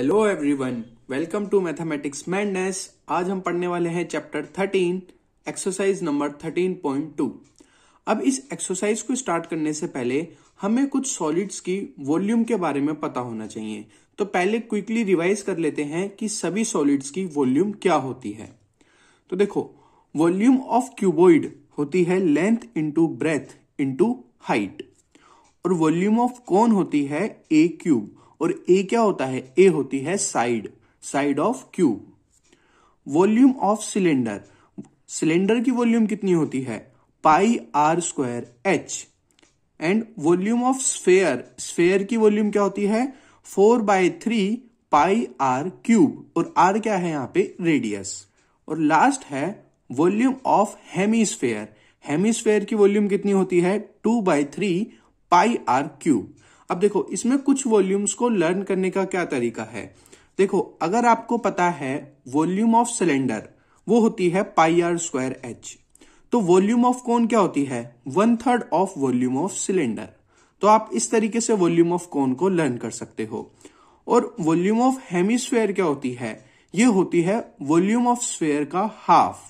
Hello everyone welcome to mathematics madness आज हम पढ़ने वाले हैं चैप्टर 13 एक्सरसाइज नंबर 13.2 अब इस एक्सरसाइज को स्टार्ट करने से पहले हमें कुछ सॉलिड्स की वॉल्यूम के बारे में पता होना चाहिए तो पहले क्विकली रिवाइज कर लेते हैं कि सभी सॉलिड्स की वॉल्यूम क्या होती है तो देखो वॉल्यूम ऑफ क्यूबोइड होती है length into breadth into height और वॉल्यूम ऑफ कौन होती है ए क्यूब और ए क्या होता है ए होती है side side of cube volume of cylinder cylinder की वॉल्यूम कितनी होती है pi are square h and volume of sphere sphere की वॉल्यूम क्या होती है four by three pi are cube और आर क्या है यहां पे रेडियस और लास्ट है वॉल्यूम ऑफ हेमीस्फेयर हेमीस्फेयर की वॉल्यूम कितनी होती है two by three pi are cube अब देखो इसमें कुछ वॉल्यूम्स को लर्न करने का क्या तरीका है देखो अगर आपको पता है वॉल्यूम ऑफ सिलेंडर वो होती है पाई आर स्क्वायर एच तो वॉल्यूम ऑफ कोन क्या होती है one third of volume of cylinder तो आप इस तरीके से वॉल्यूम ऑफ कोन को लर्न कर सकते हो और वॉल्यूम ऑफ हेमिस्फेयर क्या होती है ये होती है वॉल्यूम ऑफ स्फेयर का हाफ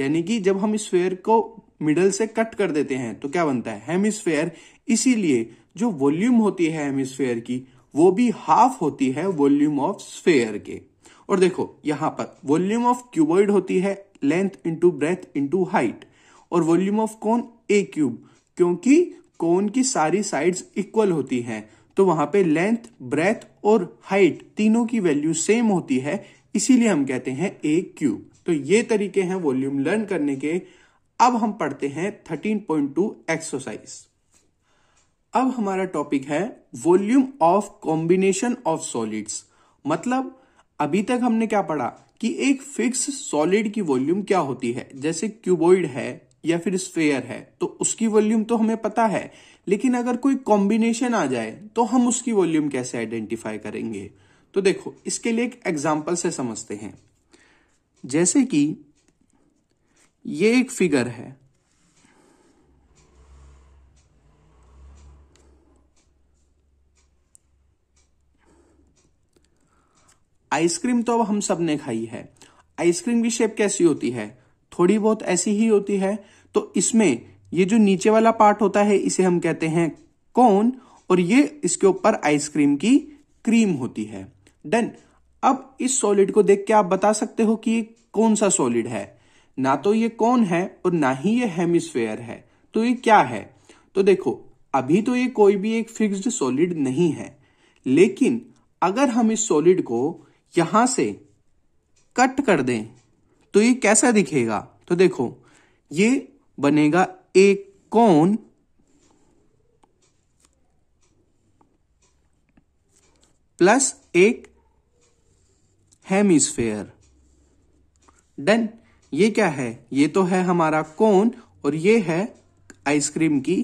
यानी कि जब हम स्फेयर को मिडल से कट कर देते हैं तो क्या बनता है हेमिस्फेयर इसीलिए जो वॉल्यूम होती है हेमिस्फेयर की वो भी हाफ होती है वॉल्यूम ऑफ स्फेयर के और देखो यहां पर वॉल्यूम ऑफ क्यूबॉइड होती है length into breadth into height और volume of cone a cube क्योंकि कौन की सारी साइड्स इक्वल होती हैं तो वहां पे लेंथ ब्रेथ और हाइट तीनों की वैल्यू सेम होती है इसीलिए हम कहते हैं ए क्यूब तो ये तरीके हैं वॉल्यूम लर्न करने के अब हम पढ़ते हैं 13.2 एक्सरसाइज अब हमारा टॉपिक है volume of combination of solids मतलब अभी तक हमने क्या पढ़ा कि एक फिक्स सॉलिड की वॉल्यूम क्या होती है जैसे क्यूबोइड है या फिर स्फेयर है तो उसकी वॉल्यूम तो हमें पता है लेकिन अगर कोई कॉम्बिनेशन आ जाए तो हम उसकी वॉल्यूम कैसे आइडेंटिफाई करेंगे तो देखो इसके लिए एक एग्जाम्पल से समझते हैं जैसे कि ये एक फिगर है आइसक्रीम तो अब हम सब ने खाई है आइसक्रीम की शेप कैसी होती है थोड़ी बहुत ऐसी ही होती है तो इसमें ये जो नीचे वाला पार्ट होता है इसे हम कहते हैं कोन और ये इसके ऊपर आइसक्रीम की क्रीम होती है डन अब इस सॉलिड को देख के आप बता सकते हो कि ये कौन सा सॉलिड है ना तो ये कौन है और ना ही ये हेमिस्फेयर है तो ये क्या है तो देखो अभी तो ये कोई भी एक फिक्स्ड सॉलिड नहीं है लेकिन अगर हम इस सॉलिड को यहां से कट कर दें तो ये कैसा दिखेगा तो देखो ये बनेगा एक कोण प्लस एक हेमिस्फेयर डन ये क्या है ये तो है हमारा कोन और ये है आइसक्रीम की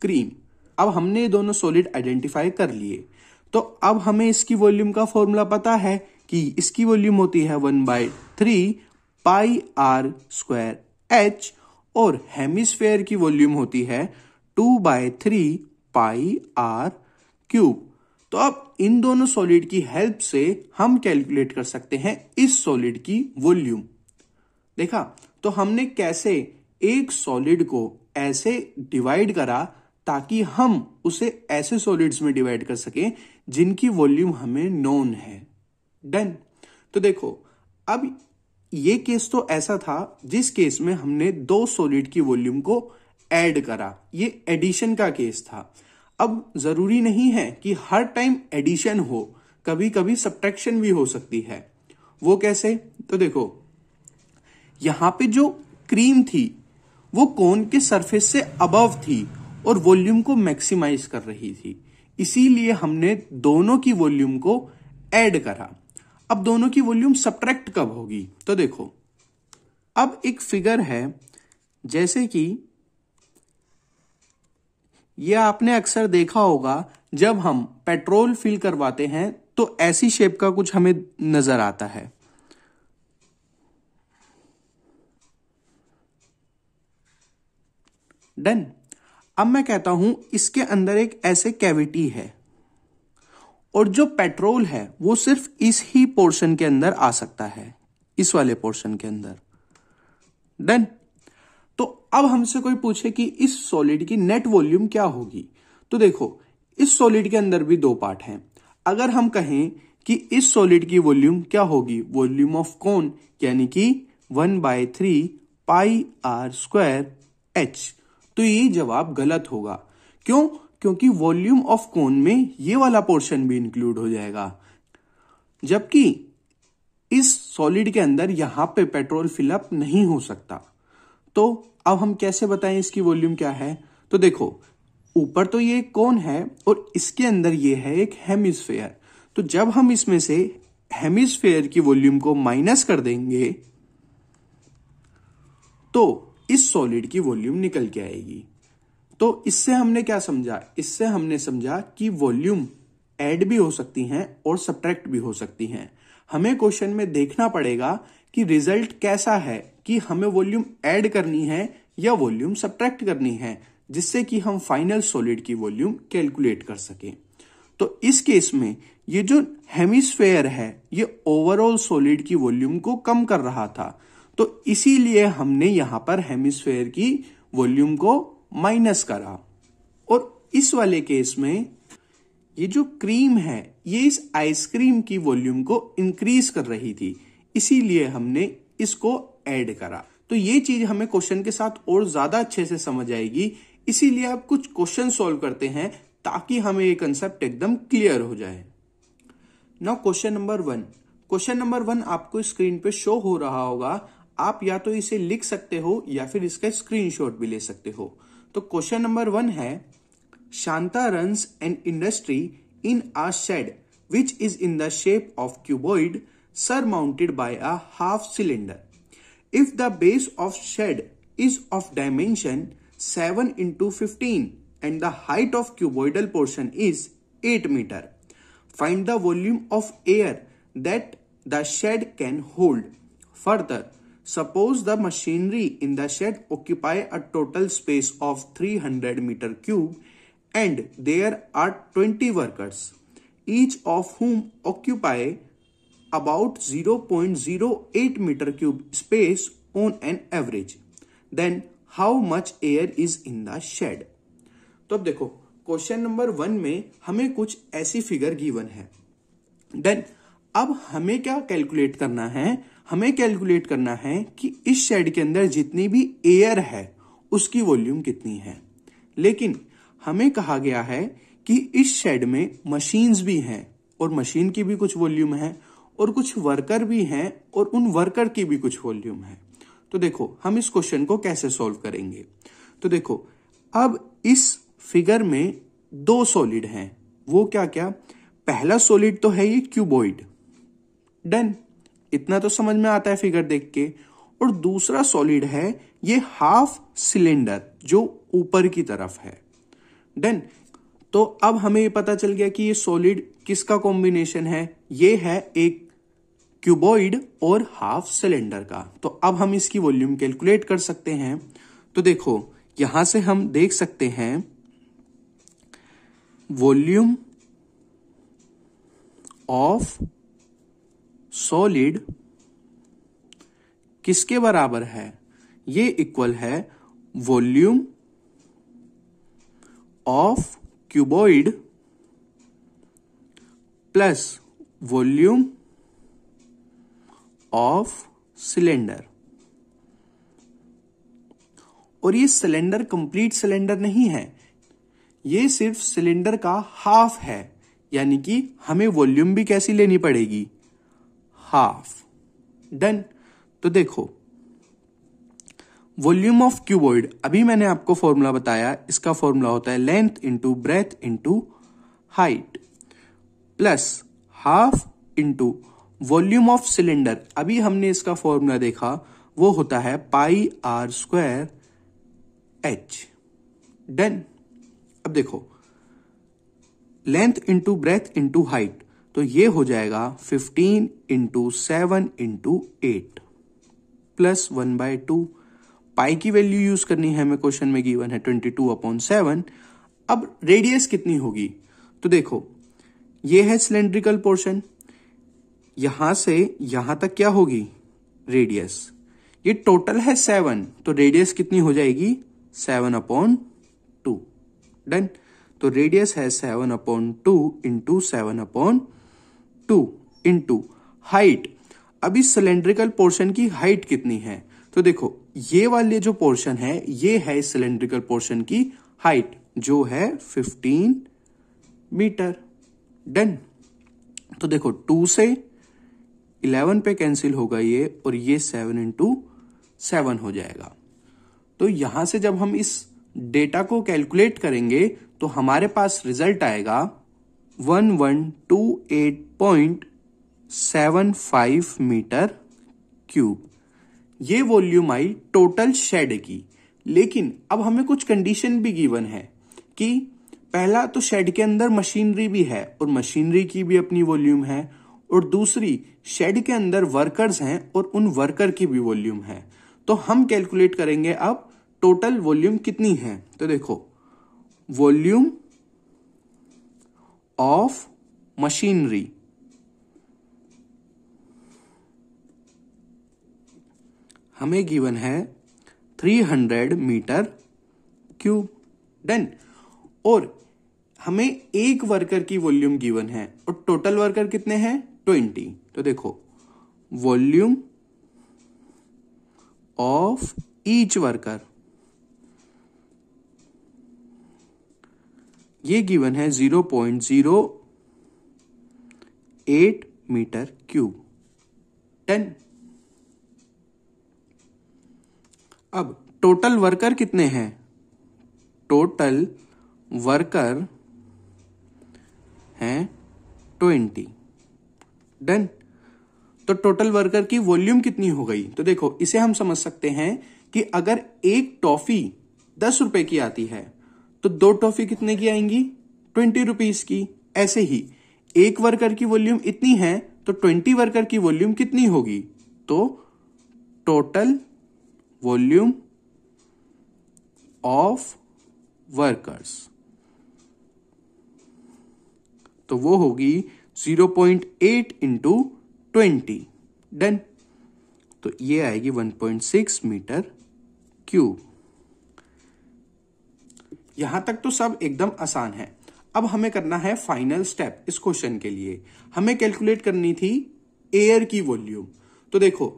क्रीम अब हमने ये दोनों सॉलिड आइडेंटिफाई कर लिए तो अब हमें इसकी वॉल्यूम का फॉर्मूला पता है कि इसकी वॉल्यूम होती है one by three pi are square H और हेमिस्फेयर की वॉल्यूम होती है two by three pi are cube तो अब इन दोनों सॉलिड की हेल्प से हम कैलकुलेट कर सकते हैं इस सॉलिड की वॉल्यूम देखा तो हमने कैसे एक सॉलिड को ऐसे डिवाइड करा ताकि हम उसे ऐसे सॉलिड्स में डिवाइड कर सकें जिनकी वॉल्यूम हमें नोन है डन तो देखो अब ये केस तो ऐसा था जिस केस में हमने दो सॉलिड की वॉल्यूम को ऐड करा ये एडिशन का केस था अब जरूरी नहीं है कि हर टाइम एडिशन हो कभी कभी सब्ट्रैक्शन भी हो सकती है वो कैसे तो देखो यहां पे जो क्रीम थी वो कोन के सरफेस से अबव थी और वॉल्यूम को मैक्सिमाइज कर रही थी इसीलिए हमने दोनों की वॉल्यूम को ऐड करा अब दोनों की वॉल्यूम सब्ट्रैक्ट कब होगी तो देखो अब एक फिगर है जैसे कि यह आपने अक्सर देखा होगा जब हम पेट्रोल फिल करवाते हैं तो ऐसी शेप का कुछ हमें नजर आता है डन अब मैं कहता हूं इसके अंदर एक ऐसे कैविटी है और जो पेट्रोल है वो सिर्फ इस ही पोर्शन के अंदर आ सकता है इस वाले पोर्शन के अंदर डन तो अब हमसे कोई पूछे कि इस सॉलिड की नेट वॉल्यूम क्या होगी तो देखो इस सॉलिड के अंदर भी दो पार्ट हैं अगर हम कहें कि इस सॉलिड की वॉल्यूम क्या होगी वॉल्यूम ऑफ कौन यानी कि one by three pi are square h तो ये जवाब गलत होगा क्यों क्योंकि वॉल्यूम ऑफ कोन में ये वाला पोर्शन भी इंक्लूड हो जाएगा जबकि इस सॉलिड के अंदर यहां पे पेट्रोल फिलअप नहीं हो सकता तो अब हम कैसे बताएं इसकी वॉल्यूम क्या है तो देखो ऊपर तो ये कौन कोन है और इसके अंदर ये है एक हेमिस्फेयर तो जब हम इसमें से हेमिस्फेयर की वॉल्यूम को माइनस कर देंगे तो इस सॉलिड की वॉल्यूम निकल के आएगी तो इससे हमने क्या समझा इससे हमने समझा कि वॉल्यूम ऐड भी हो सकती हैं और सब्ट्रैक्ट भी हो सकती हैं हमें क्वेश्चन में देखना पड़ेगा कि रिजल्ट कैसा है कि हमें वॉल्यूम ऐड करनी है या वॉल्यूम सब्ट्रैक्ट करनी है जिससे कि हम फाइनल सॉलिड की वॉल्यूम कैलकुलेट कर सकें तो इस केस में ये जो हेमिस्फेयर है ये ओवरऑल सॉलिड की वॉल्यूम को कम कर रहा था तो इसीलिए हमने यहां पर हेमिस्फेयर की वॉल्यूम को माइनस करा और इस वाले केस में ये जो क्रीम है ये इस आइसक्रीम की वॉल्यूम को इंक्रीज कर रही थी इसीलिए हमने इसको ऐड करा तो ये चीज हमें क्वेश्चन के साथ और ज्यादा अच्छे से समझ आएगी इसीलिए आप कुछ क्वेश्चन सॉल्व करते हैं ताकि हमें ये कंसेप्ट एकदम क्लियर हो जाए now question number one question number one आपको स्क्रीन पे शो हो रहा होगा आप या तो इसे लिख सकते हो या फिर इसका स्क्रीनशॉट भी ले सकते हो तो क्वेश्चन नंबर वन है Shanta run and industry in a shed which is in the shape of cuboid surmounted by a half cylinder if the base of shed is of dimension seven into fifteen and the height of cuboidal portion is eight metre find the volume of air that the shed can hold further Suppose the machinery in the shed occupy a total space of 300 meter cube and there are 20 workers, each of whom occupy about 0.08 meter cube space on an average. Then how much air is in the shed? तो अब देखो question number one में हमें कुछ ऐसी figure given है then अब हमें क्या कैलकुलेट करना है हमें कैलकुलेट करना है कि इस शेड के अंदर जितनी भी एयर है उसकी वॉल्यूम कितनी है लेकिन हमें कहा गया है कि इस शेड में मशीन्स भी हैं और मशीन की भी कुछ वॉल्यूम है और कुछ वर्कर भी हैं और उन वर्कर की भी कुछ वॉल्यूम है तो देखो हम इस क्वेश्चन को कैसे सॉल्व करेंगे तो देखो अब इस फिगर में दो सॉलिड हैं वो क्या क्या पहला सॉलिड तो है ये क्यूबॉइड डन इतना तो समझ में आता है फिगर देख के और दूसरा सॉलिड है ये हाफ सिलेंडर जो ऊपर की तरफ है डन तो अब हमें ये पता चल गया कि ये सॉलिड किसका कॉम्बिनेशन है ये है एक क्यूबॉइड और हाफ सिलेंडर का तो अब हम इसकी वॉल्यूम कैलकुलेट कर सकते हैं तो देखो यहां से हम देख सकते हैं वॉल्यूम ऑफ सॉलिड किसके बराबर है ये इक्वल है volume of cuboid plus volume of cylinder और ये सिलेंडर कंप्लीट सिलेंडर नहीं है ये सिर्फ सिलेंडर का हाफ है यानी कि हमें वॉल्यूम भी कैसी लेनी पड़ेगी हाफ डन तो देखो वॉल्यूम ऑफ क्यूबॉइड अभी मैंने आपको फॉर्मूला बताया इसका फॉर्मूला होता है length into breadth into height plus half into volume of cylinder अभी हमने इसका फॉर्मूला देखा वो होता है pi are square H done अब देखो length into breadth into height तो ये हो जाएगा fifteen into seven into eight plus one by two pi की वैल्यू यूज करनी है हमें क्वेश्चन में गिवन है ट्वेंटी टू अपॉन सेवन अब रेडियस कितनी होगी तो देखो ये है सिलेंड्रिकल पोर्शन यहां से यहां तक क्या होगी रेडियस ये टोटल है सेवन तो रेडियस कितनी हो जाएगी सेवन अपॉन टू डन तो रेडियस है seven upon two into seven upon two into height अब इस सिलेंड्रिकल पोर्शन की हाइट कितनी है तो देखो ये वाले जो पोर्शन है ये है इस सिलेंड्रिकल पोर्शन की हाइट जो है 15 मीटर डन तो देखो टू से 11 पे कैंसिल होगा ये और ये सेवन इंटू सेवन हो जाएगा तो यहां से जब हम इस डेटा को कैलकुलेट करेंगे तो हमारे पास रिजल्ट आएगा फाइव मीटर क्यूब ये वॉल्यूम आई टोटल शेड की लेकिन अब हमें कुछ कंडीशन भी गिवन है कि पहला तो शेड के अंदर मशीनरी भी है और मशीनरी की भी अपनी वॉल्यूम है और दूसरी शेड के अंदर वर्कर्स हैं और उन वर्कर की भी वॉल्यूम है तो हम कैलकुलेट करेंगे अब टोटल वॉल्यूम कितनी है तो देखो वॉल्यूम of machinery. हमें गिवन है 300 मीटर क्यूब डन और हमें एक वर्कर की वॉल्यूम गिवन है और टोटल वर्कर कितने हैं 20 तो देखो वॉल्यूम ऑफ ईच वर्कर ये गिवन है zero point zero eight meter cube ten अब टोटल वर्कर कितने हैं टोटल वर्कर हैं ट्वेंटी डन तो टोटल वर्कर की वॉल्यूम कितनी हो गई तो देखो इसे हम समझ सकते हैं कि अगर एक टॉफी दस रुपए की आती है तो दो टॉफी कितने की आएंगी ट्वेंटी रुपीज की ऐसे ही एक वर्कर की वॉल्यूम इतनी है तो ट्वेंटी वर्कर की वॉल्यूम कितनी होगी तो टोटल वॉल्यूम ऑफ वर्कर्स तो वो होगी 0.8 point eight into twenty done तो ये आएगी 1.6 मीटर क्यूब यहां तक तो सब एकदम आसान है अब हमें करना है फाइनल स्टेप इस क्वेश्चन के लिए हमें कैलकुलेट करनी थी एयर की वॉल्यूम तो देखो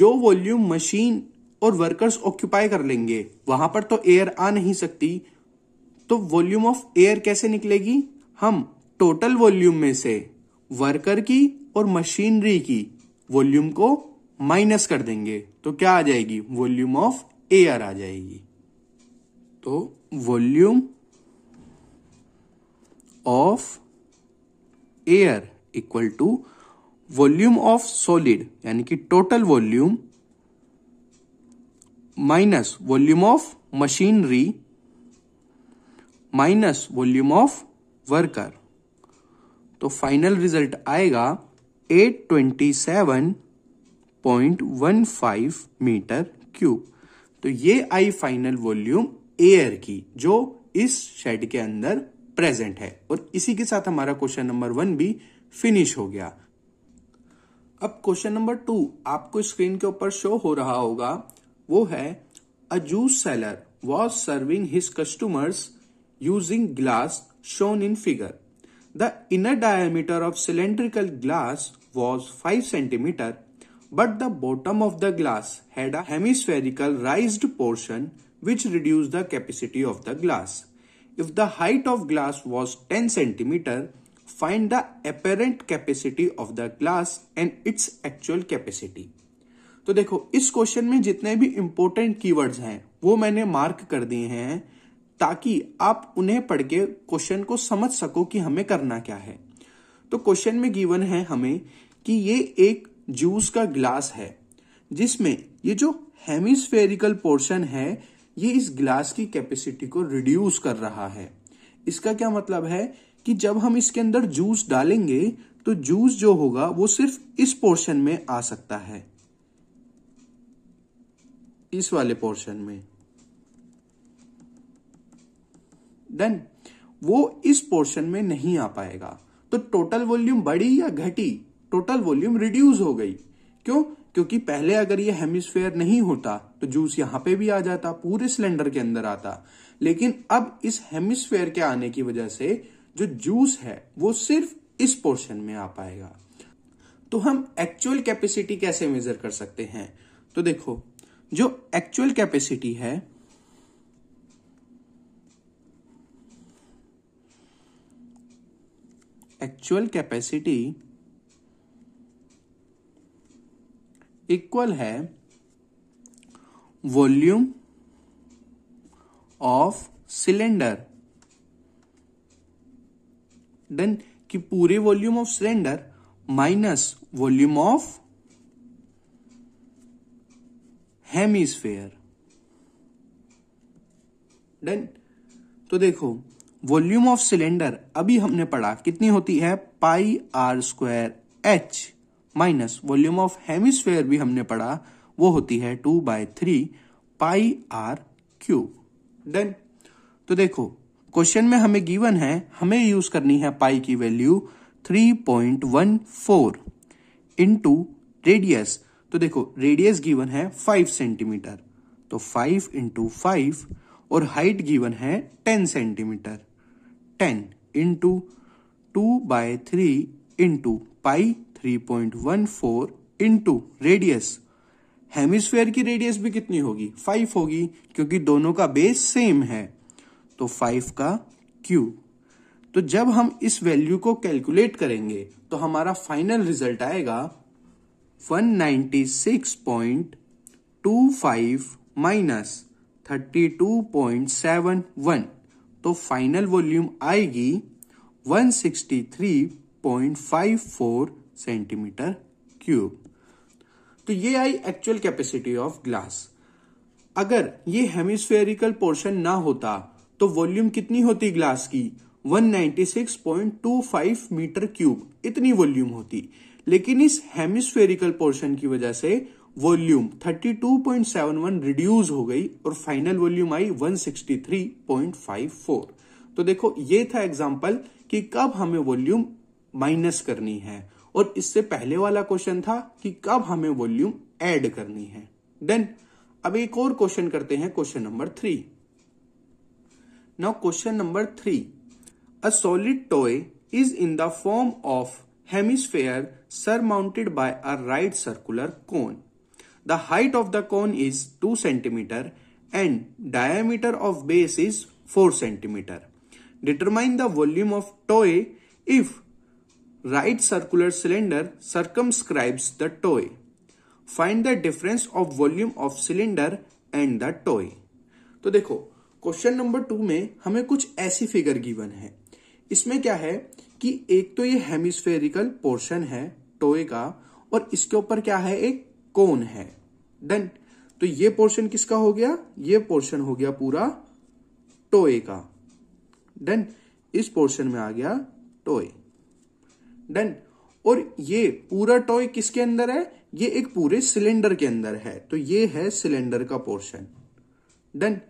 जो वॉल्यूम मशीन और वर्कर्स ऑक्यूपाई कर लेंगे वहां पर तो एयर आ नहीं सकती तो वॉल्यूम ऑफ एयर कैसे निकलेगी हम टोटल वॉल्यूम में से वर्कर की और मशीनरी की वॉल्यूम को माइनस कर देंगे तो क्या आ जाएगी वॉल्यूम ऑफ एयर आ जाएगी तो volume of air equal to volume of solid यानी कि total volume minus volume of machinery minus volume of worker तो फाइनल रिजल्ट आएगा 827.15 मीटर क्यूब तो ये आई फाइनल वॉल्यूम एयर की जो इस शेड के अंदर प्रेजेंट है और इसी के साथ हमारा क्वेश्चन नंबर वन भी फिनिश हो गया अब क्वेश्चन नंबर टू आपको स्क्रीन के ऊपर शो हो रहा होगा वो है a juice seller was serving his customers using glass shown in figure the inner diameter of cylindrical glass was five centimeter but the bottom of the glass had a hemispherical rise portion which reduce the capacity of the glass. If the height of glass was 10 cm, find the apparent capacity of the glass and its actual capacity. तो देखो इस question में जितने भी important keywords हैं वो मैंने mark कर दिए हैं ताकि आप उन्हें पढ़ के क्वेश्चन को समझ सको कि हमें करना क्या है तो क्वेश्चन में गिवन है हमें कि ये एक जूस का ग्लास है जिसमें ये जो हेमिस्फेरिकल पोर्शन है ये इस ग्लास की कैपेसिटी को रिड्यूस कर रहा है इसका क्या मतलब है कि जब हम इसके अंदर जूस डालेंगे तो जूस जो होगा वो सिर्फ इस पोर्शन में आ सकता है इस वाले पोर्शन में देन वो इस पोर्शन में नहीं आ पाएगा तो टोटल वॉल्यूम बढ़ी या घटी टोटल वॉल्यूम रिड्यूस हो गई क्यों क्योंकि पहले अगर ये हेमिस्फेयर नहीं होता तो जूस यहां पे भी आ जाता पूरे सिलेंडर के अंदर आता लेकिन अब इस हेमिस्फेयर के आने की वजह से जो जूस है वो सिर्फ इस पोर्शन में आ पाएगा तो हम एक्चुअल कैपेसिटी कैसे मेजर कर सकते हैं तो देखो जो एक्चुअल कैपेसिटी है एक्चुअल कैपेसिटी इक्वल है वॉल्यूम ऑफ सिलेंडर डन कि पूरे volume of cylinder minus volume of hemisphere done तो देखो वॉल्यूम ऑफ सिलेंडर अभी हमने पढ़ा कितनी होती है pi are square H minus volume of hemisphere भी हमने पढ़ा वो होती है two by three pi are cube then तो देखो क्वेश्चन में हमें गिवन है हमें यूज करनी है पाई की वैल्यू 3.14 इनटू रेडियस तो देखो रेडियस गिवन है 5 सेंटीमीटर तो 5 इंटू फाइव और हाइट गिवन है 10 centimeter 10 into two by three into pi 3.14 into radius hemisphere की रेडियस भी कितनी होगी फाइव होगी क्योंकि दोनों का बेस सेम है तो फाइव का क्यू तो जब हम इस वैल्यू को कैलकुलेट करेंगे तो हमारा फाइनल रिजल्ट आएगा 196.25 माइनस 32.71 तो फाइनल वॉल्यूम आएगी 163.54 सेंटीमीटर क्यूब तो ये आई एक्चुअल कैपेसिटी ऑफ ग्लास अगर ये हेमिस्फेरिकल पोर्शन ना होता तो वॉल्यूम कितनी होती ग्लास की 196.25 मीटर क्यूब इतनी वॉल्यूम होती लेकिन इस हेमिस्फेरिकल पोर्शन की वजह से वॉल्यूम 32.71 रिड्यूस हो गई और फाइनल वॉल्यूम आई 163.54 तो देखो ये था एग्जांपल कि कब हमें वॉल्यूम माइनस करनी है और इससे पहले वाला क्वेश्चन था कि कब हमें वॉल्यूम एड करनी है देन अब एक और क्वेश्चन करते हैं question number three now question number three a solid toy is in the form of hemisphere surmounted by a right circular cone the height of the cone is two centimeter and diameter of base is four centimeter determine the volume of toy if right circular cylinder circumscribes the toy. Find the difference of volume of cylinder and the toy. तो देखो question number to में हमें कुछ ऐसी figure given है इसमें क्या है कि एक तो ये हेमिस्फेरिकल पोर्शन है टोय का और इसके ऊपर क्या है एक कोन है देन तो ये पोर्शन किसका हो गया ये पोर्शन हो गया पूरा टोए का देन इस पोर्शन में आ गया टोए डन और ये पूरा टॉय किसके अंदर है ये एक पूरे सिलेंडर के अंदर है तो ये है सिलेंडर का पोर्शन डन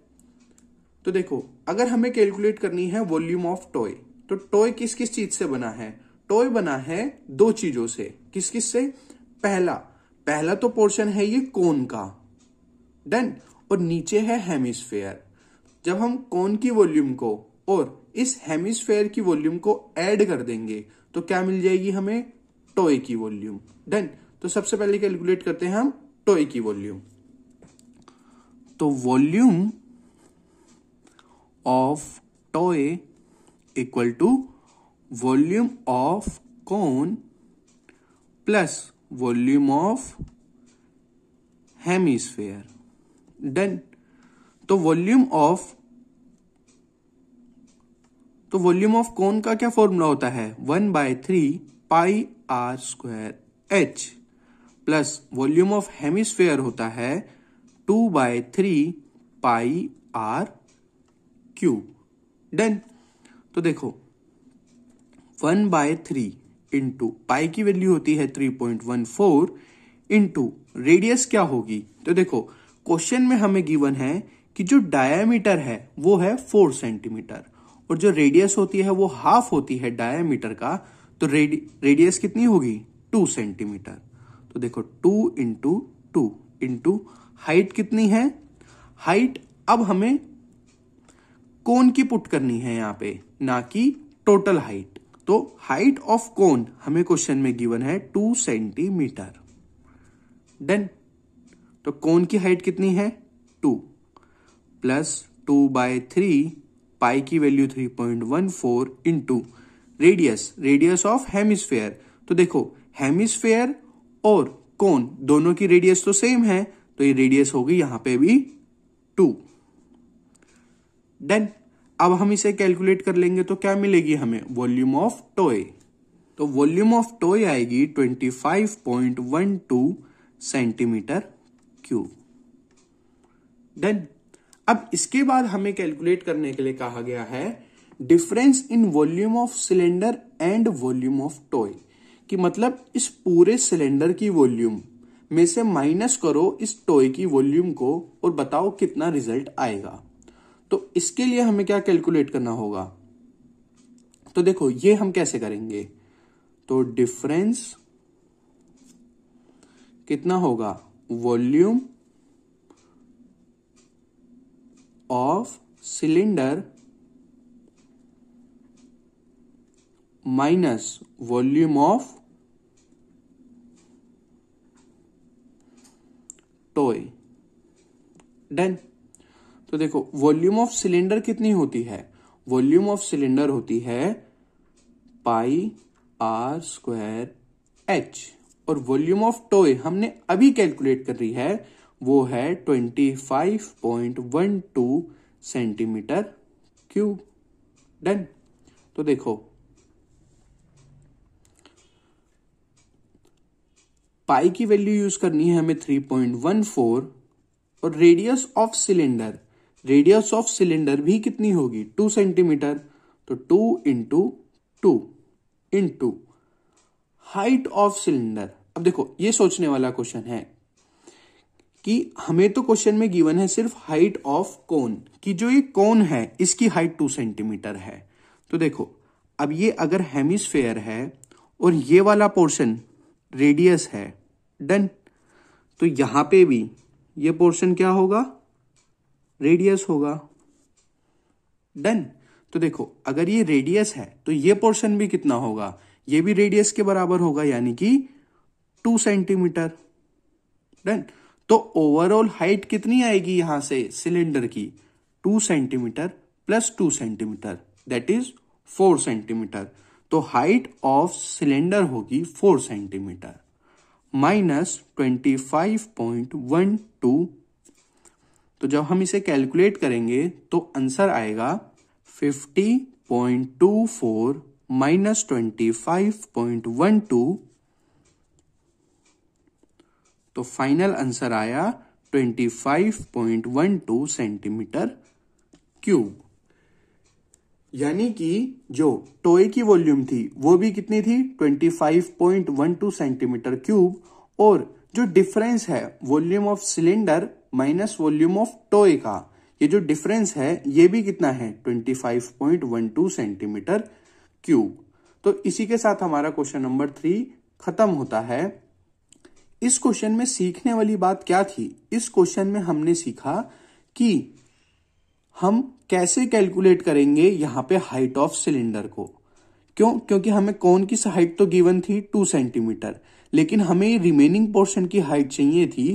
तो देखो अगर हमें कैलकुलेट करनी है वॉल्यूम ऑफ टॉय तो टॉय किस किस चीज से बना है टॉय बना है दो चीजों से किस किस से पहला पहला तो पोर्शन है ये कोन का डन और नीचे है हेमिस्फेयर जब हम कोन की वॉल्यूम को और इस हेमिस्फेयर की वॉल्यूम को ऐड कर देंगे तो क्या मिल जाएगी हमें टोए की वॉल्यूम डन तो सबसे पहले कैलकुलेट करते हैं हम टोए की वॉल्यूम तो volume of toy equal to volume of cone plus volume of hemisphere done तो वॉल्यूम ऑफ तो वॉल्यूम ऑफ कोन का क्या फॉर्मूला होता है one by three pi are square H plus volume of hemisphere होता है two by three pi R cube done तो देखो one by three into pi की वैल्यू होती है three point one four into radius क्या होगी तो देखो क्वेश्चन में हमें गिवन है कि जो डायमीटर है वो है फोर सेंटीमीटर और जो रेडियस होती है वो हाफ होती है डायमीटर का तो रेडि, रेडियस कितनी होगी टू सेंटीमीटर तो देखो two into two into height कितनी है हाइट अब हमें कोन की पुट करनी है यहां पे ना कि टोटल हाइट तो हाइट ऑफ कोन हमें क्वेश्चन में गिवन है टू सेंटीमीटर देन तो कोन की हाइट कितनी है two plus two by three pi की value three point one four into radius radius of hemisphere तो देखो हेमिस्फेयर और कौन दोनों की रेडियस तो सेम है तो ये रेडियस होगी यहां पे भी टू डन अब हम इसे कैलकुलेट कर लेंगे तो क्या मिलेगी हमें वॉल्यूम ऑफ टॉय तो वॉल्यूम ऑफ टॉय आएगी 25.12 सेंटीमीटर क्यूब डन अब इसके बाद हमें कैलकुलेट करने के लिए कहा गया है difference in volume of cylinder and volume of toy कि मतलब इस पूरे सिलेंडर की वॉल्यूम में से माइनस करो इस टॉय की वॉल्यूम को और बताओ कितना रिजल्ट आएगा तो इसके लिए हमें क्या कैलकुलेट करना होगा तो देखो ये हम कैसे करेंगे तो डिफरेंस कितना होगा volume of cylinder minus volume of toy done तो देखो वॉल्यूम ऑफ सिलेंडर कितनी होती है वॉल्यूम ऑफ सिलेंडर होती है पाई आर स्क्वायर एच और वॉल्यूम ऑफ टॉय हमने अभी कैलकुलेट कर रही है वो है 25.12 सेंटीमीटर क्यूब डन तो देखो पाई की वैल्यू यूज करनी है हमें 3.14 और radius of cylinder radius of cylinder भी कितनी होगी 2 सेंटीमीटर तो 2 into two into height of cylinder अब देखो ये सोचने वाला क्वेश्चन है कि हमें तो क्वेश्चन में गिवन है सिर्फ हाइट ऑफ कोन कि जो ये कोन है इसकी हाइट टू सेंटीमीटर है तो देखो अब ये अगर हेमिस्फेयर है और ये वाला पोर्शन रेडियस है डन तो यहां पे भी ये पोर्शन क्या होगा रेडियस होगा डन तो देखो अगर ये रेडियस है तो ये पोर्शन भी कितना होगा ये भी रेडियस के बराबर होगा यानी कि टू सेंटीमीटर डन तो ओवरऑल हाइट कितनी आएगी यहां से सिलेंडर की two centimeter plus two centimeter that is four centimeter तो हाइट ऑफ सिलेंडर होगी four centimeter minus twenty five point one two तो जब हम इसे कैलकुलेट करेंगे तो आंसर आएगा fifty point two four minus twenty five point one two तो फाइनल आंसर आया 25.12 सेंटीमीटर क्यूब यानी कि जो टोए की वॉल्यूम थी वो भी कितनी थी 25.12 सेंटीमीटर क्यूब और जो डिफरेंस है volume of cylinder minus volume of toy का ये जो डिफरेंस है ये भी कितना है 25.12 सेंटीमीटर क्यूब तो इसी के साथ हमारा क्वेश्चन नंबर थ्री खत्म होता है इस क्वेश्चन में सीखने वाली बात क्या थी इस क्वेश्चन में हमने सीखा कि हम कैसे कैलकुलेट करेंगे यहां पे हाइट ऑफ सिलेंडर को क्यों क्योंकि हमें कौन की हाइट तो गिवन थी टू सेंटीमीटर लेकिन हमें रिमेनिंग पोर्शन की हाइट चाहिए थी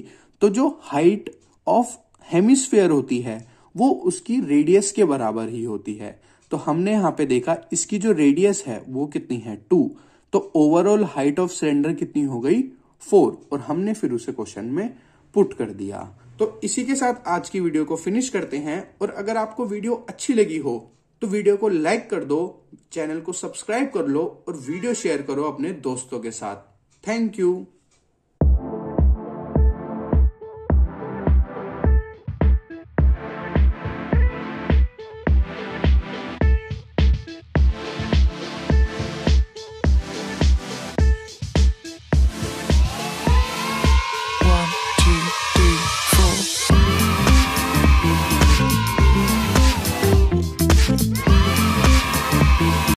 तो जो हाइट ऑफ हेमिस्फेयर होती है वो उसकी रेडियस के बराबर ही होती है तो हमने यहां पे देखा इसकी जो रेडियस है वो कितनी है टू तो ओवरऑल हाइट ऑफ सिलेंडर कितनी हो गई फोर और हमने फिर उसे क्वेश्चन में पुट कर दिया तो इसी के साथ आज की वीडियो को फिनिश करते हैं और अगर आपको वीडियो अच्छी लगी हो तो वीडियो को लाइक कर दो चैनल को सब्सक्राइब कर लो और वीडियो शेयर करो अपने दोस्तों के साथ थैंक यू